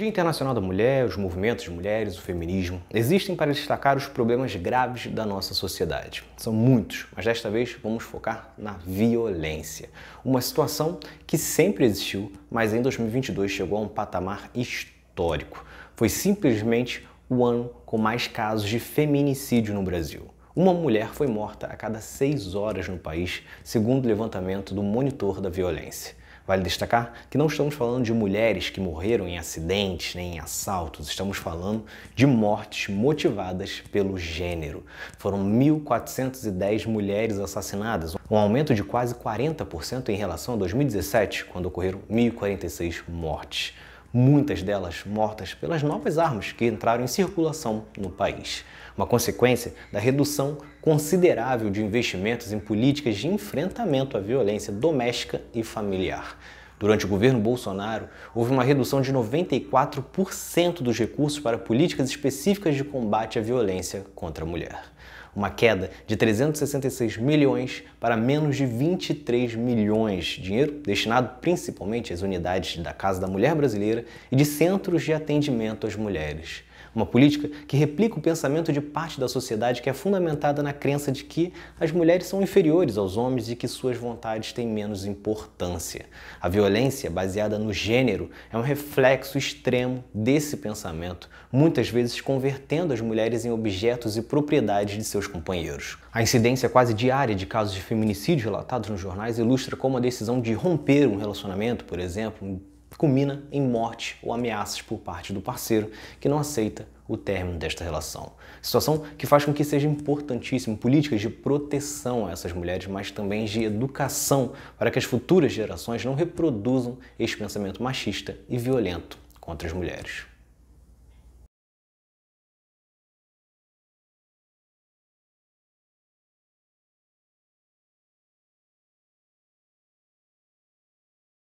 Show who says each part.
Speaker 1: Dia Internacional da Mulher, os movimentos de mulheres, o feminismo, existem para destacar os problemas graves da nossa sociedade. São muitos, mas desta vez vamos focar na violência. Uma situação que sempre existiu, mas em 2022 chegou a um patamar histórico. Foi simplesmente o ano com mais casos de feminicídio no Brasil. Uma mulher foi morta a cada seis horas no país, segundo o levantamento do Monitor da Violência. Vale destacar que não estamos falando de mulheres que morreram em acidentes nem em assaltos, estamos falando de mortes motivadas pelo gênero. Foram 1.410 mulheres assassinadas, um aumento de quase 40% em relação a 2017, quando ocorreram 1.046 mortes muitas delas mortas pelas novas armas que entraram em circulação no país. Uma consequência da redução considerável de investimentos em políticas de enfrentamento à violência doméstica e familiar. Durante o governo Bolsonaro, houve uma redução de 94% dos recursos para políticas específicas de combate à violência contra a mulher uma queda de 366 milhões para menos de 23 milhões, dinheiro destinado principalmente às unidades da Casa da Mulher Brasileira e de centros de atendimento às mulheres. Uma política que replica o pensamento de parte da sociedade que é fundamentada na crença de que as mulheres são inferiores aos homens e que suas vontades têm menos importância. A violência baseada no gênero é um reflexo extremo desse pensamento, muitas vezes convertendo as mulheres em objetos e propriedades de seus companheiros. A incidência quase diária de casos de feminicídio relatados nos jornais ilustra como a decisão de romper um relacionamento, por exemplo, culmina em morte ou ameaças por parte do parceiro que não aceita o término desta relação. Situação que faz com que seja importantíssimo políticas de proteção a essas mulheres, mas também de educação para que as futuras gerações não reproduzam este pensamento machista e violento contra as mulheres.